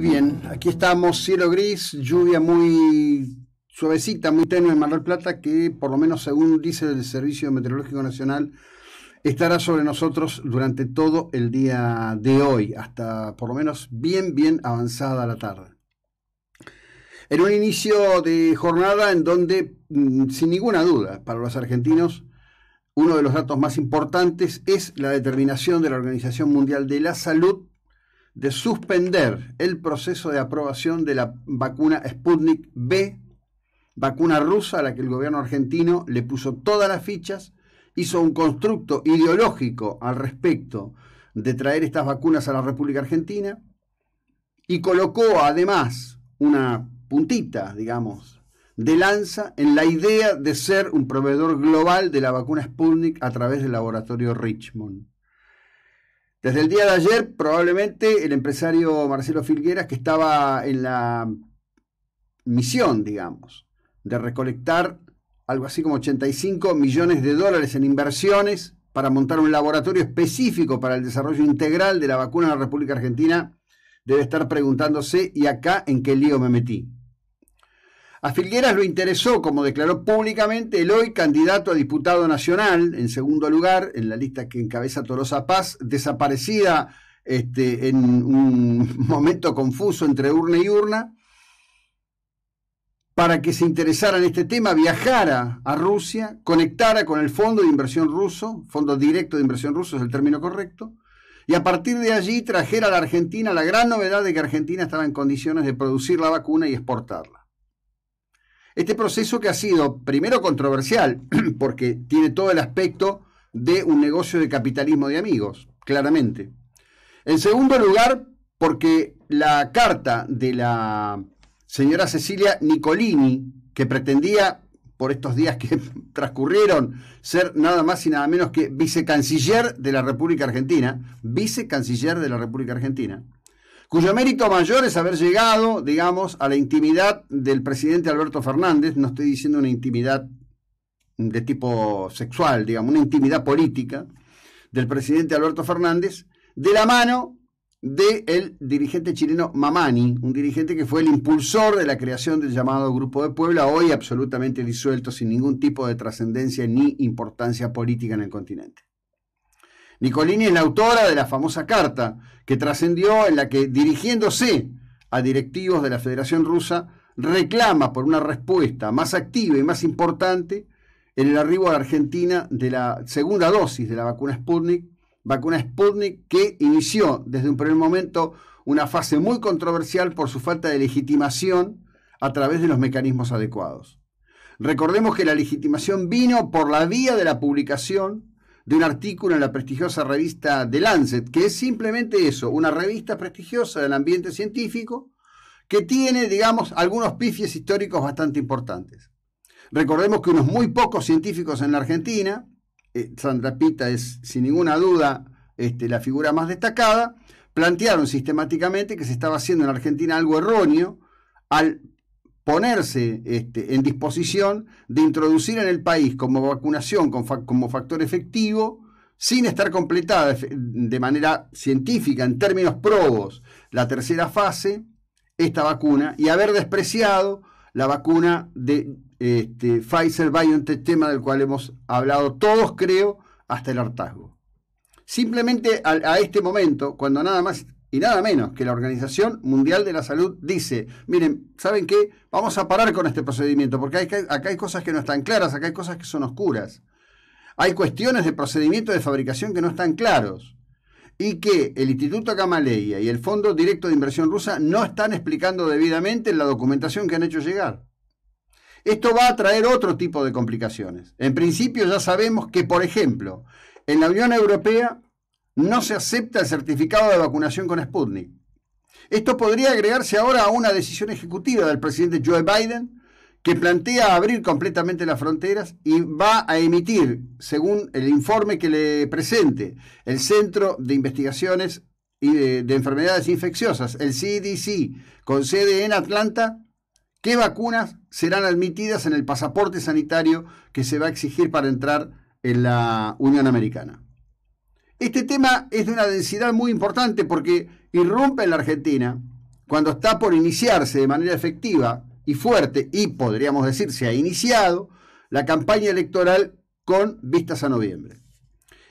bien, aquí estamos, cielo gris, lluvia muy suavecita, muy tenue en Mar del Plata, que por lo menos según dice el Servicio Meteorológico Nacional, estará sobre nosotros durante todo el día de hoy, hasta por lo menos bien, bien avanzada la tarde. En un inicio de jornada en donde, mm, sin ninguna duda, para los argentinos, uno de los datos más importantes es la determinación de la Organización Mundial de la Salud de suspender el proceso de aprobación de la vacuna Sputnik B, vacuna rusa a la que el gobierno argentino le puso todas las fichas, hizo un constructo ideológico al respecto de traer estas vacunas a la República Argentina y colocó además una puntita, digamos, de lanza en la idea de ser un proveedor global de la vacuna Sputnik a través del laboratorio Richmond. Desde el día de ayer, probablemente el empresario Marcelo Filgueras, que estaba en la misión, digamos, de recolectar algo así como 85 millones de dólares en inversiones para montar un laboratorio específico para el desarrollo integral de la vacuna en la República Argentina, debe estar preguntándose, ¿y acá en qué lío me metí? A Filgueras lo interesó, como declaró públicamente, el hoy candidato a diputado nacional, en segundo lugar, en la lista que encabeza Torosa Paz, desaparecida este, en un momento confuso entre urna y urna, para que se interesara en este tema, viajara a Rusia, conectara con el Fondo de Inversión Ruso, Fondo Directo de Inversión Ruso es el término correcto, y a partir de allí trajera a la Argentina la gran novedad de que Argentina estaba en condiciones de producir la vacuna y exportarla. Este proceso que ha sido primero controversial, porque tiene todo el aspecto de un negocio de capitalismo de amigos, claramente. En segundo lugar, porque la carta de la señora Cecilia Nicolini, que pretendía, por estos días que transcurrieron, ser nada más y nada menos que vicecanciller de la República Argentina, vicecanciller de la República Argentina, cuyo mérito mayor es haber llegado, digamos, a la intimidad del presidente Alberto Fernández, no estoy diciendo una intimidad de tipo sexual, digamos, una intimidad política del presidente Alberto Fernández, de la mano del dirigente chileno Mamani, un dirigente que fue el impulsor de la creación del llamado Grupo de Puebla, hoy absolutamente disuelto, sin ningún tipo de trascendencia ni importancia política en el continente. Nicolini es la autora de la famosa carta que trascendió en la que, dirigiéndose a directivos de la Federación Rusa, reclama por una respuesta más activa y más importante en el arribo a la Argentina de la segunda dosis de la vacuna Sputnik, vacuna Sputnik que inició desde un primer momento una fase muy controversial por su falta de legitimación a través de los mecanismos adecuados. Recordemos que la legitimación vino por la vía de la publicación de un artículo en la prestigiosa revista The Lancet, que es simplemente eso, una revista prestigiosa del ambiente científico que tiene, digamos, algunos pifies históricos bastante importantes. Recordemos que unos muy pocos científicos en la Argentina, eh, Sandra Pita es sin ninguna duda este, la figura más destacada, plantearon sistemáticamente que se estaba haciendo en Argentina algo erróneo al ponerse este, en disposición de introducir en el país como vacunación, como factor efectivo, sin estar completada de manera científica, en términos probos, la tercera fase, esta vacuna, y haber despreciado la vacuna de este, Pfizer BioNTech, tema del cual hemos hablado todos, creo, hasta el hartazgo. Simplemente a este momento, cuando nada más y nada menos que la Organización Mundial de la Salud dice, miren, ¿saben qué? Vamos a parar con este procedimiento, porque acá hay cosas que no están claras, acá hay cosas que son oscuras. Hay cuestiones de procedimiento de fabricación que no están claros y que el Instituto Camaleya y el Fondo Directo de Inversión Rusa no están explicando debidamente la documentación que han hecho llegar. Esto va a traer otro tipo de complicaciones. En principio ya sabemos que, por ejemplo, en la Unión Europea no se acepta el certificado de vacunación con Sputnik. Esto podría agregarse ahora a una decisión ejecutiva del presidente Joe Biden que plantea abrir completamente las fronteras y va a emitir, según el informe que le presente el Centro de Investigaciones y de, Enfermedades Infecciosas, el CDC, con sede en Atlanta, qué vacunas serán admitidas en el pasaporte sanitario que se va a exigir para entrar en la Unión Americana. Este tema es de una densidad muy importante porque irrumpe en la Argentina cuando está por iniciarse de manera efectiva y fuerte, y podríamos decir se ha iniciado, la campaña electoral con vistas a noviembre.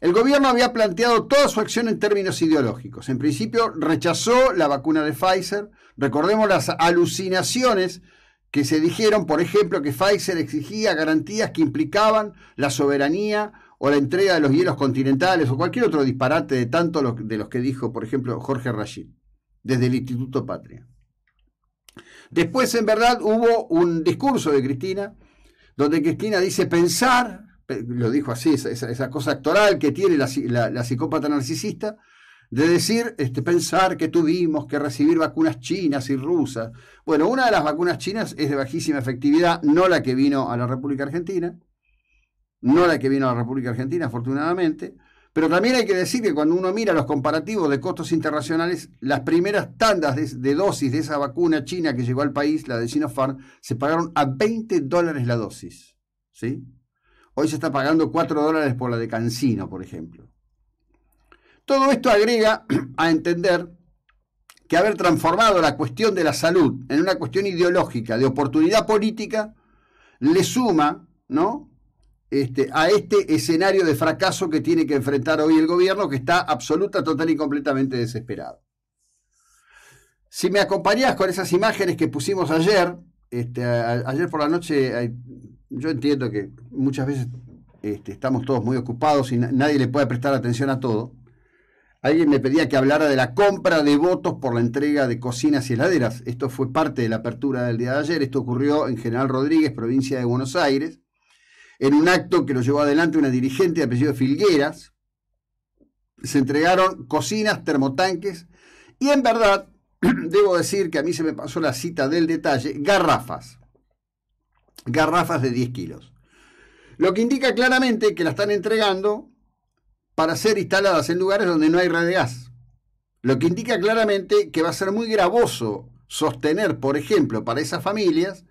El gobierno había planteado toda su acción en términos ideológicos. En principio rechazó la vacuna de Pfizer. Recordemos las alucinaciones que se dijeron, por ejemplo, que Pfizer exigía garantías que implicaban la soberanía o la entrega de los hielos continentales o cualquier otro disparate de tanto de los que dijo, por ejemplo, Jorge Rashid, desde el Instituto Patria. Después, en verdad, hubo un discurso de Cristina, donde Cristina dice pensar, lo dijo así, esa, cosa actoral que tiene la, psicópata narcisista, de decir, este, pensar que tuvimos que recibir vacunas chinas y rusas. Bueno, una de las vacunas chinas es de bajísima efectividad, no la que vino a la República Argentina no la que vino a la República Argentina, afortunadamente. Pero también hay que decir que cuando uno mira los comparativos de costos internacionales, las primeras tandas de, dosis de esa vacuna china que llegó al país, la de Sinopharm, se pagaron a 20 dólares la dosis. ¿sí? Hoy se está pagando 4 dólares por la de Cancino, por ejemplo. Todo esto agrega a entender que haber transformado la cuestión de la salud en una cuestión ideológica, de oportunidad política, le suma, ¿no? Este, a este escenario de fracaso que tiene que enfrentar hoy el gobierno, que está absoluta, total y completamente desesperado. Si me acompañás con esas imágenes que pusimos ayer, este, ayer por la noche, yo entiendo que muchas veces este, estamos todos muy ocupados y nadie le puede prestar atención a todo. Alguien me pedía que hablara de la compra de votos por la entrega de cocinas y heladeras. Esto fue parte de la apertura del día de ayer. Esto ocurrió en General Rodríguez, provincia de Buenos Aires. En un acto que lo llevó adelante una dirigente de apellido Filgueras, se entregaron cocinas, termotanques y en verdad, debo decir que a mí se me pasó la cita del detalle, garrafas. Garrafas de 10 kilos. Lo que indica claramente que la están entregando para ser instaladas en lugares donde no hay red de gas. Lo que indica claramente que va a ser muy gravoso sostener, por ejemplo, para esas familias,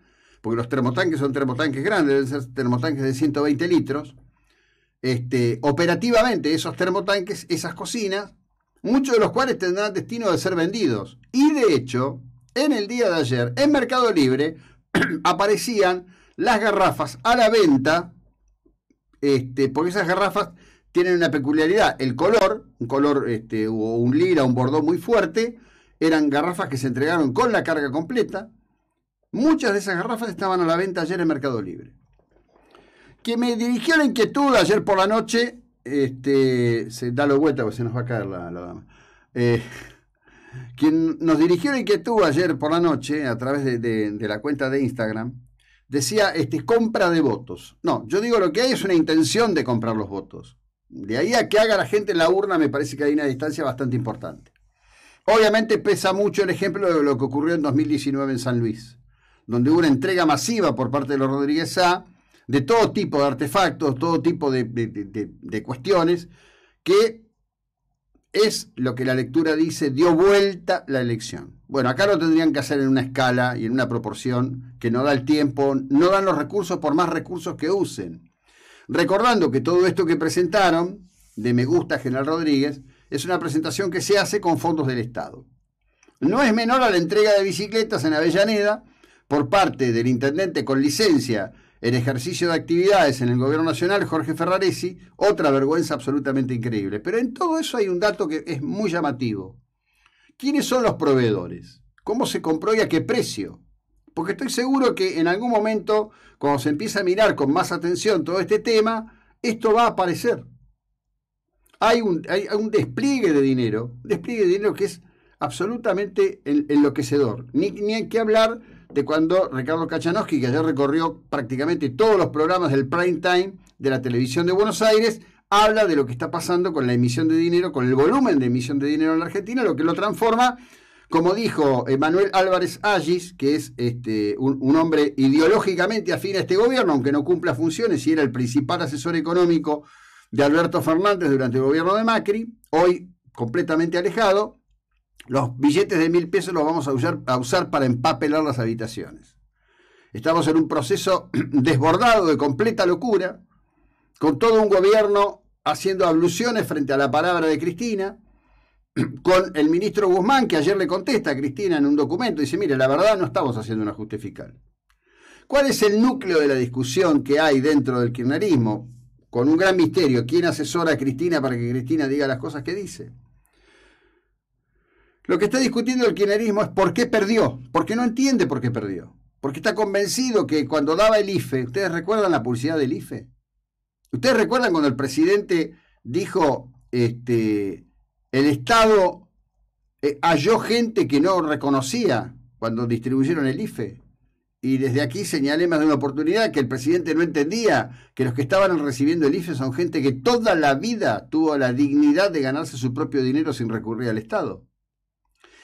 porque los termotanques son termotanques grandes, deben ser termotanques de 120 litros. Este, operativamente, esos termotanques, esas cocinas, muchos de los cuales tendrán destino de ser vendidos. Y de hecho, en el día de ayer, en Mercado Libre, aparecían las garrafas a la venta, este, porque esas garrafas tienen una peculiaridad, el color, un color este, o un lira, un bordón muy fuerte, eran garrafas que se entregaron con la carga completa, Muchas de esas garrafas estaban a la venta ayer en Mercado Libre. Que me dirigió la inquietud ayer por la noche, este, se da la vuelta porque se nos va a caer la, dama. Eh, quien nos dirigió la inquietud ayer por la noche a través de, la cuenta de Instagram decía este, compra de votos. No, yo digo lo que hay es una intención de comprar los votos. De ahí a que haga la gente en la urna me parece que hay una distancia bastante importante. Obviamente pesa mucho el ejemplo de lo que ocurrió en 2019 en San Luis donde hubo una entrega masiva por parte de los Rodríguez A de todo tipo de artefactos, todo tipo de, cuestiones, que es lo que la lectura dice, dio vuelta la elección. Bueno, acá lo tendrían que hacer en una escala y en una proporción que no da el tiempo, no dan los recursos por más recursos que usen. Recordando que todo esto que presentaron, de Me Gusta General Rodríguez, es una presentación que se hace con fondos del Estado. No es menor a la entrega de bicicletas en Avellaneda, por parte del intendente con licencia en ejercicio de actividades en el gobierno nacional, Jorge Ferraresi, otra vergüenza absolutamente increíble. Pero en todo eso hay un dato que es muy llamativo. ¿Quiénes son los proveedores? ¿Cómo se compró y a qué precio? Porque estoy seguro que en algún momento, cuando se empieza a mirar con más atención todo este tema, esto va a aparecer. Hay un, hay un despliegue de dinero, un despliegue de dinero que es absolutamente enloquecedor. Ni, hay que hablar de cuando Ricardo Kachanowski, que ayer recorrió prácticamente todos los programas del prime time de la televisión de Buenos Aires, habla de lo que está pasando con la emisión de dinero, con el volumen de emisión de dinero en la Argentina, lo que lo transforma, como dijo Manuel Álvarez Agis, que es este, un, hombre ideológicamente afín a este gobierno, aunque no cumpla funciones y era el principal asesor económico de Alberto Fernández durante el gobierno de Macri, hoy completamente alejado, los billetes de mil pesos los vamos a usar, a usar para empapelar las habitaciones. Estamos en un proceso desbordado de completa locura, con todo un gobierno haciendo abluciones frente a la palabra de Cristina, con el ministro Guzmán, que ayer le contesta a Cristina en un documento, dice, mire, la verdad no estamos haciendo una ajuste ¿Cuál es el núcleo de la discusión que hay dentro del kirchnerismo? Con un gran misterio, ¿quién asesora a Cristina para que Cristina diga las cosas que dice? Lo que está discutiendo el kirchnerismo es por qué perdió, porque no entiende por qué perdió, porque está convencido que cuando daba el IFE, ¿ustedes recuerdan la publicidad del IFE? ¿Ustedes recuerdan cuando el presidente dijo, este, el Estado eh, halló gente que no reconocía cuando distribuyeron el IFE? Y desde aquí señalé más de una oportunidad que el presidente no entendía que los que estaban recibiendo el IFE son gente que toda la vida tuvo la dignidad de ganarse su propio dinero sin recurrir al Estado.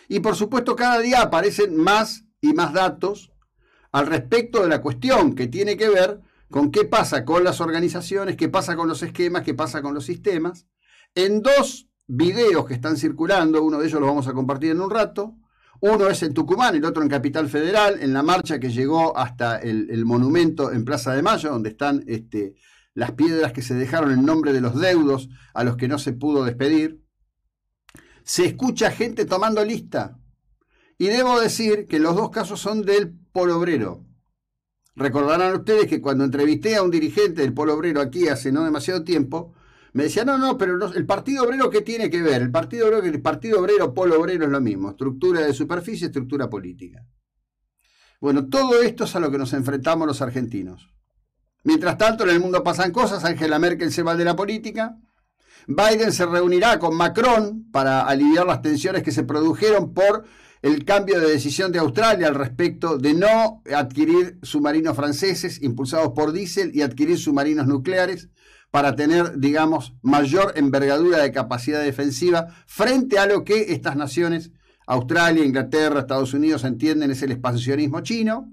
Y por supuesto cada día aparecen más y más datos al respecto de la cuestión que tiene que ver con qué pasa con las organizaciones, qué pasa con los esquemas, qué pasa con los sistemas. En dos videos que están circulando, uno de ellos lo vamos a compartir en un rato, uno es en Tucumán, el otro en Capital Federal, en la marcha que llegó hasta el, monumento en Plaza de Mayo, donde están este, las piedras que se dejaron en nombre de los deudos a los que no se pudo despedir se escucha gente tomando lista. Y debo decir que los dos casos son del polo obrero. Recordarán ustedes que cuando entrevisté a un dirigente del polo obrero aquí hace no demasiado tiempo, me decía, no, no, pero el Partido Obrero, ¿qué tiene que ver? El Partido Obrero, el Partido Obrero, Polo Obrero es lo mismo, estructura de superficie, estructura política. Bueno, todo esto es a lo que nos enfrentamos los argentinos. Mientras tanto, en el mundo pasan cosas, Ángela Merkel se va de la política, Biden se reunirá con Macron para aliviar las tensiones que se produjeron por el cambio de decisión de Australia al respecto de no adquirir submarinos franceses impulsados por diésel y adquirir submarinos nucleares para tener, digamos, mayor envergadura de capacidad defensiva frente a lo que estas naciones, Australia, Inglaterra, Estados Unidos, entienden es el expansionismo chino.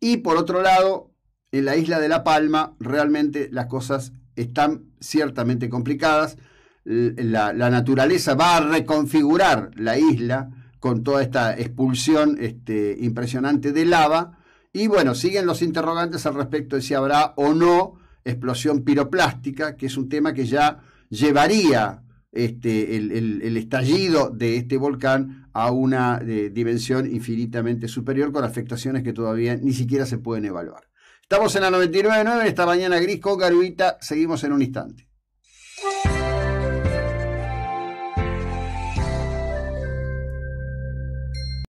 Y por otro lado, en la isla de La Palma realmente las cosas están ciertamente complicadas. La, naturaleza va a reconfigurar la isla con toda esta expulsión este, impresionante de lava. Y bueno, siguen los interrogantes al respecto de si habrá o no explosión piroplástica, que es un tema que ya llevaría este, el, estallido de este volcán a una eh, dimensión infinitamente superior con afectaciones que todavía ni siquiera se pueden evaluar. Estamos en la 99.9, esta mañana gris con Garuita. Seguimos en un instante.